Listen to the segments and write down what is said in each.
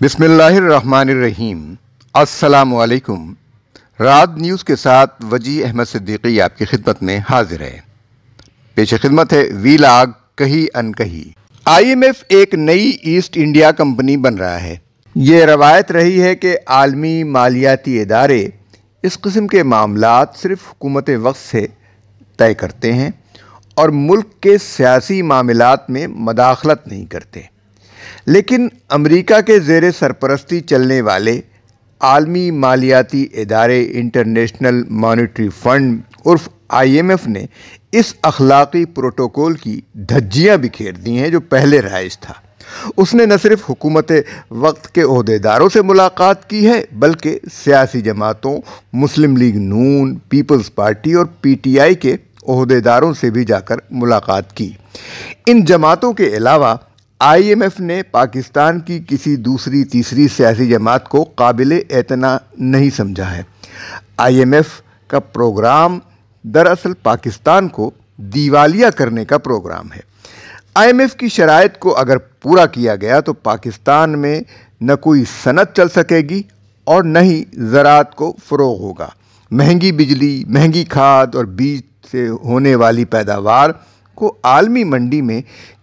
बिसमीम असलकुम रात न्यूज़ के साथ वजी अहमद सिद्दीकी आपकी खिदमत में हाजिर है पेश खिदमत है वी लाग कही एम आईएमएफ एक नई ईस्ट इंडिया कंपनी बन रहा है ये रवायत रही है कि आलमी मालियाती इदारे इस कस्म के मामला सिर्फ हुकूमत वक्त से तय करते हैं और मुल्क के सियासी मामलों में मदाखलत नहीं करते लेकिन अमेरिका के जेर सरपरस्ती चलने वाले आलमी मालियाती इदारे इंटरनेशनल मॉनिटरी फ़ंड उर्फ आईएमएफ ने इस अखलाकी प्रोटोकॉल की धज्जियाँ बिखेर दी हैं जो पहले राइज था उसने न सिर्फ हुकूमत वक्त के अहदेदारों से मुलाकात की है बल्कि सियासी जमातों मुस्लिम लीग नून पीपल्स पार्टी और पीटीआई के अहदेदारों से भी जाकर मुलाकात की इन जमातों के अलावा आईएमएफ ने पाकिस्तान की किसी दूसरी तीसरी सियासी जमात को काबिल एतना नहीं समझा है आईएमएफ का प्रोग्राम दरअसल पाकिस्तान को दिवालिया करने का प्रोग्राम है आईएमएफ की शरात को अगर पूरा किया गया तो पाकिस्तान में न कोई सनत चल सकेगी और न ही ज़रात को फ़रोग होगा महंगी बिजली महंगी खाद और बीज से होने वाली पैदावार को आलमी मंडी में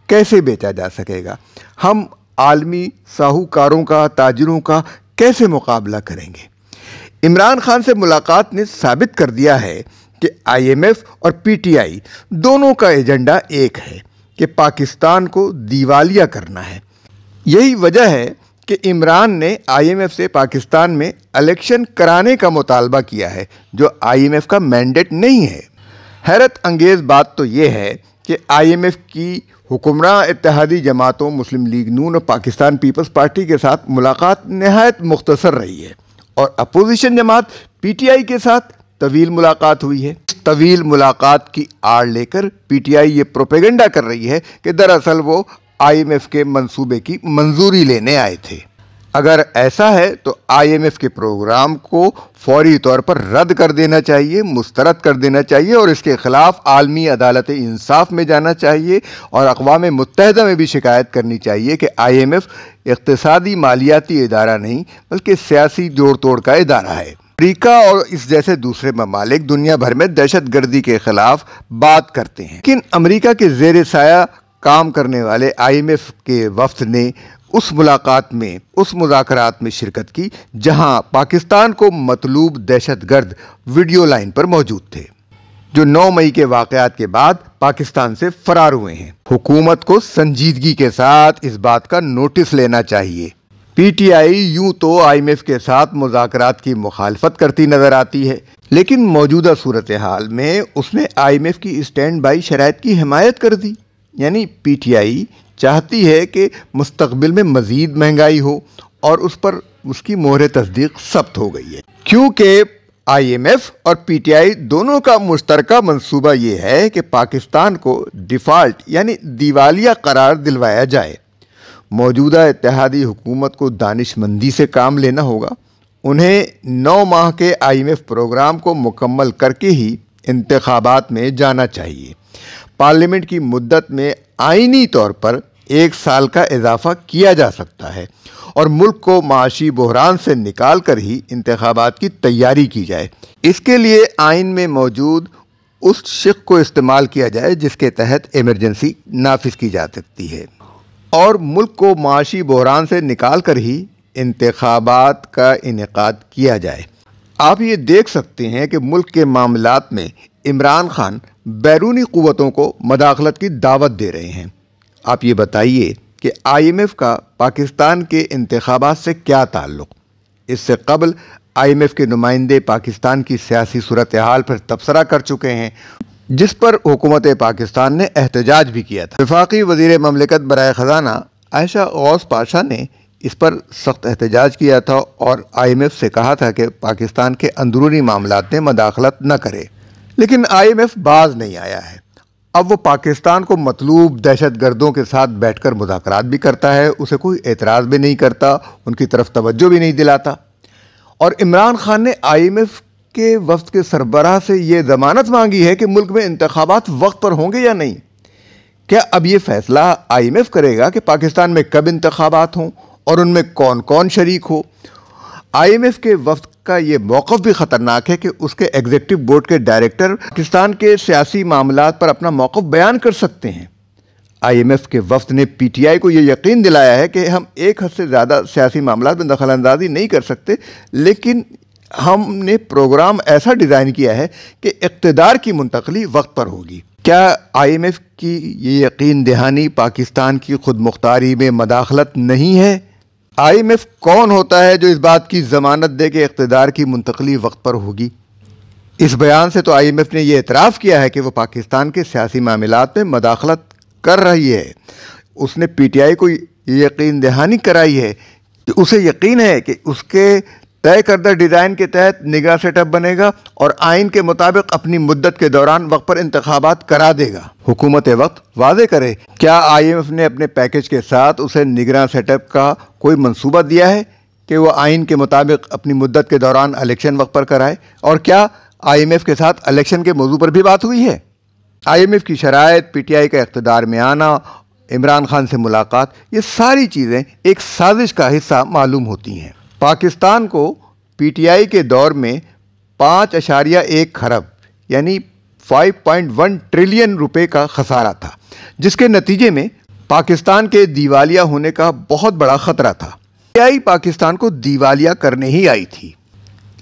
कैसे बेचा जा सकेगा हम आलमी साहूकारों का ताजरों का कैसे मुकाबला करेंगे इमरान खान से मुलाकात ने साबित कर दिया है कि आईएमएफ और पीटीआई दोनों का एजेंडा एक है कि पाकिस्तान को दिवालिया करना है यही वजह है कि इमरान ने आईएमएफ से पाकिस्तान में इलेक्शन कराने का मुतालबा किया है जो आईएमएफ का मैंडेट नहीं है हैरत अंगेज बात तो यह है कि आईएमएफ की हुकुमरान इतिहादी जमातों मुस्लिम लीग नून और पाकिस्तान पीपल्स पार्टी के साथ मुलाकात नहायत मुख्तसर रही है और अपोजिशन जमात पीटीआई के साथ तवील मुलाकात हुई है तवील मुलाकात की आड़ लेकर पीटीआई ये प्रोपेगेंडा कर रही है कि दरअसल वो आईएमएफ के मंसूबे की मंजूरी लेने आए थे अगर ऐसा है तो आईएमएफ के प्रोग्राम को फौरी तौर पर रद्द कर देना चाहिए मुस्तरद कर देना चाहिए और इसके ख़िलाफ़ आलमी अदालत इंसाफ में जाना चाहिए और अकवा मुतहदा में भी शिकायत करनी चाहिए कि आईएमएफ इकतसादी मालियाती इदारा नहीं बल्कि सियासी जोड़ तोड़ का इदारा है अमरीका और इस जैसे दूसरे ममालिक दुनिया भर में दहशत गर्दी के खिलाफ बात करते हैं लेकिन अमरीका के जेर साया काम करने वाले आईएमएफ के वफद ने उस मुलाकात में उस मुजात में शिरकत की जहां पाकिस्तान को मतलूब दहशत गर्द वीडियो लाइन पर मौजूद थे जो 9 मई के वाकयात के बाद पाकिस्तान से फरार हुए हैं हुकूमत को संजीदगी के साथ इस बात का नोटिस लेना चाहिए पीटीआई यूं तो आईएमएफ के साथ मुजात की मुखालफत करती नजर आती है लेकिन मौजूदा सूरत हाल में उसने आईएमएफ की स्टैंड बाई शराय की हिमायत कर दी यानी पीटीआई चाहती है कि मुस्तबिल में मज़ीद महंगाई हो और उस पर उसकी मोहर तस्दीक सब्त हो गई है क्योंकि आईएमएफ और पीटीआई दोनों का मुश्तरका मंसूबा ये है कि पाकिस्तान को डिफ़ाल्ट यानी दिवालिया करार दिलवाया जाए मौजूदा इतिहादी हुकूमत को दानिशमंदी से काम लेना होगा उन्हें नौ माह के आईएमएफ प्रोग्राम को मुकम्मल करके ही इंतबात में जाना चाहिए पार्लियामेंट की मुद्दत में आइनी तौर पर एक साल का इजाफा किया जा सकता है और मुल्क को माशी बहरान से निकाल कर ही इंतबात की तैयारी की जाए इसके लिए आइन में मौजूद उस शिक को इस्तेमाल किया जाए जिसके तहत एमरजेंसी नाफिज की जा सकती है और मुल्क को माशी बहरान से निकाल कर ही इंतबात का इनका किया जाए आप ये देख सकते हैं कि मुल्क के मामला में इमरान खान बैरूनी क़वतों को मदाखलत की दावत दे रहे हैं आप ये बताइए कि आईएमएफ का पाकिस्तान के इंतबात से क्या ताल्लुक़ इससे कबल आईएमएफ के नुमाइंदे पाकिस्तान की सियासी सूरत हाल पर तबसरा कर चुके हैं जिस पर हुकूमत पाकिस्तान ने एहतजाज भी किया था विफाक़ी वजीर ममलिकत बर ख़जाना आयशा गौस पाशा ने इस पर सख्त एहतजाज किया था और आईएमएफ से कहा था कि पाकिस्तान के अंदरूनी मामला में मदाखलत न करे लेकिन आईएमएफ बाज नहीं आया है अब वो पाकिस्तान को मतलूब दहशत गर्दों के साथ बैठकर कर भी करता है उसे कोई एतराज़ भी नहीं करता उनकी तरफ तवज्जो भी नहीं दिलाता और इमरान खान ने आईएमएफ के वफ्त के सरबराह से ये ज़मानत मांगी है कि मुल्क में इंतबात वक्त पर होंगे या नहीं क्या अब ये फ़ैसला आईएमएफ करेगा कि पाकिस्तान में कब इंतबात हों और उनमें कौन कौन शरीक हो आईएमएफ के वफ्त का ये मौक़ भी ख़तरनाक है कि उसके एग्जेक्टिव बोर्ड के डायरेक्टर पाकिस्तान के सियासी मामला पर अपना मौक़ बयान कर सकते हैं आईएमएफ के वफद ने पीटीआई को ये यकीन दिलाया है कि हम एक हद से ज़्यादा सियासी मामला में दखल अंदाजी नहीं कर सकते लेकिन हमने प्रोग्राम ऐसा डिज़ाइन किया है कि इकतदार की मुंतकली वक्त पर होगी क्या आईएमएफ की ये यकीन दहानी पाकिस्तान की खुद मुख्तारी में मदाखलत नहीं है आईएमएफ कौन होता है जो इस बात की जमानत दे के इकतदार की मुंतकली वक्त पर होगी इस बयान से तो आईएमएफ ने यह एतराफ़ किया है कि वह पाकिस्तान के सियासी मामलों में मदाखलत कर रही है उसने पीटीआई को यकीन दहानी कराई है कि उसे यकीन है कि उसके तय करदा डिज़ाइन के तहत निगाह सेटअप बनेगा और आइन के मुताबिक अपनी मुद्दत के दौरान वक्त पर इंतबात करा देगा हुकूमत वक्त वादे करे क्या आई एम एफ ने अपने पैकेज के साथ उसे निगरान सेटअप का कोई मनसूबा दिया है कि वह आइन के मुताबिक अपनी मुद्दत के दौरान अलेक्शन वक्त पर कराए और क्या आई एम एफ के साथ अलेक्शन के मौजू पर भी बात हुई है आई एम एफ की शराय पी टी आई का इकतदार में आना इमरान खान से मुलाकात ये सारी चीज़ें एक साजिश का हिस्सा मालूम होती हैं पाकिस्तान को पीटीआई के दौर में पाँच अशारिया एक खरब यानी 5.1 ट्रिलियन रुपए का खसारा था जिसके नतीजे में पाकिस्तान के दिवालिया होने का बहुत बड़ा ख़तरा था पीटीआई पाकिस्तान को दिवालिया करने ही आई थी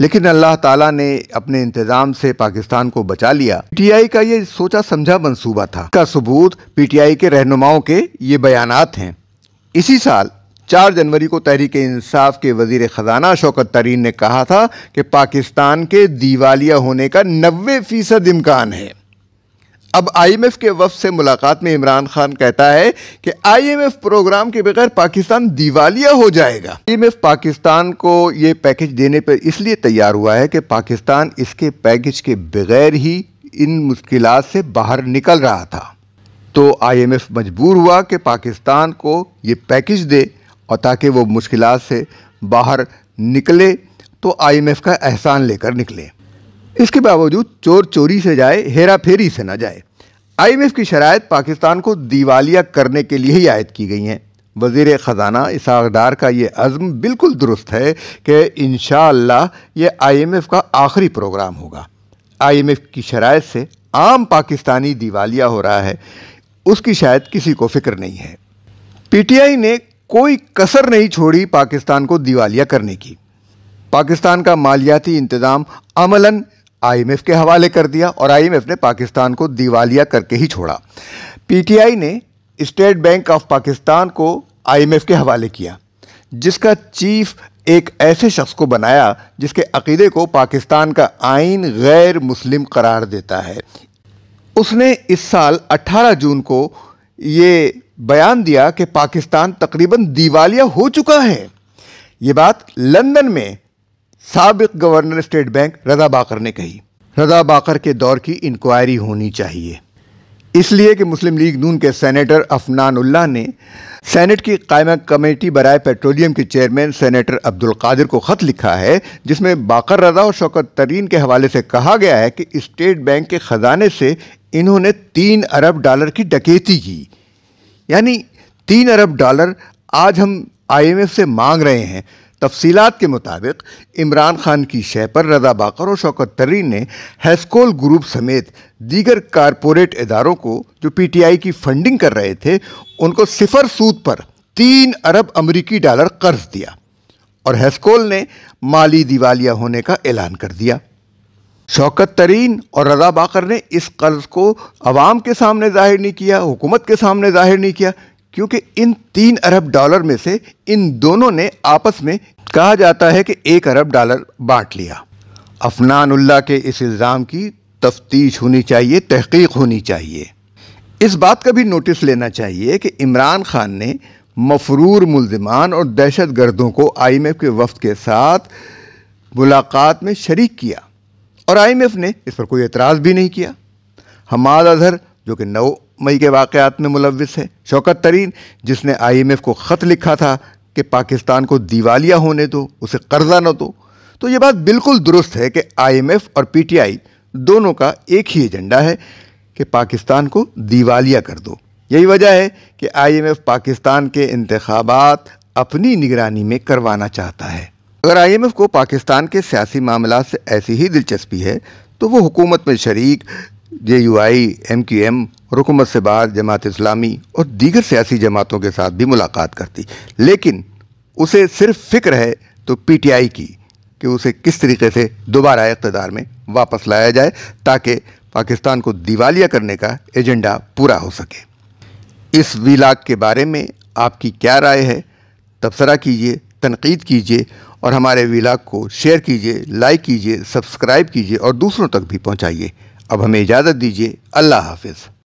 लेकिन अल्लाह ताला ने अपने इंतज़ाम से पाकिस्तान को बचा लिया पीटीआई का ये सोचा समझा मंसूबा था का सबूत पीटीआई के रहनुमाओं के ये बयानात हैं इसी साल चार जनवरी को तहरीक इंसाफ के वजीर ख़जाना शौकत तरीन ने कहा था कि पाकिस्तान के दिवालिया होने का नबे फ़ीसद इम्कान है अब आईएमएफ के वफ से मुलाकात में इमरान खान कहता है कि आईएमएफ प्रोग्राम के बगैर पाकिस्तान दिवालिया हो जाएगा आईएमएफ पाकिस्तान को यह पैकेज देने पर इसलिए तैयार हुआ है कि पाकिस्तान इसके पैकेज के बगैर ही इन मुश्किल से बाहर निकल रहा था तो आईएमएफ मजबूर हुआ कि पाकिस्तान को ये पैकेज दे और ताकि वो मुश्किल से बाहर निकले तो आईएमएफ का एहसान लेकर निकले इसके बावजूद चोर चोरी से जाए हेरा फेरी से ना जाए आईएमएफ की शरात पाकिस्तान को दिवालिया करने के लिए ही आयद की गई हैं वजीर ख़जाना इसहाक का ये अज़म बिल्कुल दुरुस्त है कि इन एम आईएमएफ का आखिरी प्रोग्राम होगा आईएमएफ की शरात से आम पाकिस्तानी दिवालिया हो रहा है उसकी शायद किसी को फिक्र नहीं है पीटीआई ने कोई कसर नहीं छोड़ी पाकिस्तान को दिवालिया करने की पाकिस्तान का मालियाती इंतजाम अमलन आईएमएफ के हवाले कर दिया और आईएमएफ ने पाकिस्तान को दिवालिया करके ही छोड़ा पीटीआई ने स्टेट बैंक ऑफ पाकिस्तान को आईएमएफ के हवाले किया जिसका चीफ एक ऐसे शख्स को बनाया जिसके अकीदे को पाकिस्तान का आइन गैर मुस्लिम करार देता है उसने इस साल 18 जून को ये बयान दिया कि पाकिस्तान तकरीबन दिवालिया हो चुका है ये बात लंदन में सबक governor state bank Raza Baqir ने कही रजा बाकर के दौर की इंक्वायरी होनी चाहिए इसलिए कि मुस्लिम लीग नून के सेनेटर अफनानुल्ला ने सेनेट की कायमा कमेटी बरए पेट्रोलियम के चेयरमैन सेनेटर अब्दुल कादिर को ख़त लिखा है जिसमें बाकर रजा और शौकत तरीन के हवाले से कहा गया है कि स्टेट बैंक के ख़जाने से इन्होंने तीन अरब डॉलर की डकेती की यानी तीन अरब डॉलर आज हम आईएमएफ से मांग रहे हैं तफसीलात के मुताबिक इमरान खान की शह पर रजा बाकर और शौकत तरीन ने हैस्कोल ग्रुप समेत दीगर कारपोरेट इदारों को जो पीटीआई की फंडिंग कर रहे थे उनको सिफर सूद पर तीन अरब अमरीकी डॉलर कर्ज दिया और हैस्कोल ने माली दिवालिया होने का ऐलान कर दिया शौकत तरीन और रजा बाकर ने इस कर्ज को आवाम के सामने जाहिर नहीं किया हुकूमत के सामने जाहिर नहीं किया क्योंकि इन तीन अरब डॉलर में से इन दोनों ने आपस में कहा जाता है कि एक अरब डॉलर बांट लिया अफनानुल्ला के इस इल्ज़ाम की तफ्तीश होनी चाहिए तहकीक होनी चाहिए इस बात का भी नोटिस लेना चाहिए कि इमरान खान ने मफरूर मुलजमान और दहशत गर्दों को आई एम एफ के वफद के साथ मुलाकात में शरीक किया और आईएमएफ ने इस पर कोई एतराज़ भी नहीं किया हमाद अजहर जो कि नौ मई के वाक़ात में मुलविस है शौकत तरीन जिसने आईएमएफ को ख़त लिखा था कि पाकिस्तान को दिवालिया होने दो उसे कर्जा न दो तो ये बात बिल्कुल दुरुस्त है कि आईएमएफ और पीटीआई दोनों का एक ही एजेंडा है कि पाकिस्तान को दिवालिया कर दो यही वजह है कि आईएमएफ पाकिस्तान के इंतबात अपनी निगरानी में करवाना चाहता है अगर आईएमएफ को पाकिस्तान के सियासी मामला से ऐसी ही दिलचस्पी है तो वो हुकूमत में शरीक J U I M Q M और हुकूमत से बाहर जमात इस्लामी और दीगर सियासी जमातों के साथ भी मुलाकात करती लेकिन उसे सिर्फ फिक्र है तो पी टी आई की कि उसे किस तरीके से दोबारा इकतदार में वापस लाया जाए ताकि पाकिस्तान को दिवालिया करने का एजेंडा पूरा हो सके इस विलाग के बारे में आपकी क्या राय है तबसरा कीजिए तनकीद कीजिए और हमारे विलाग को शेयर कीजिए लाइक कीजिए सब्सक्राइब कीजिए और दूसरों तक भी पहुँचाइए अब हमें इजाज़त दीजिए अल्लाह हाफिज़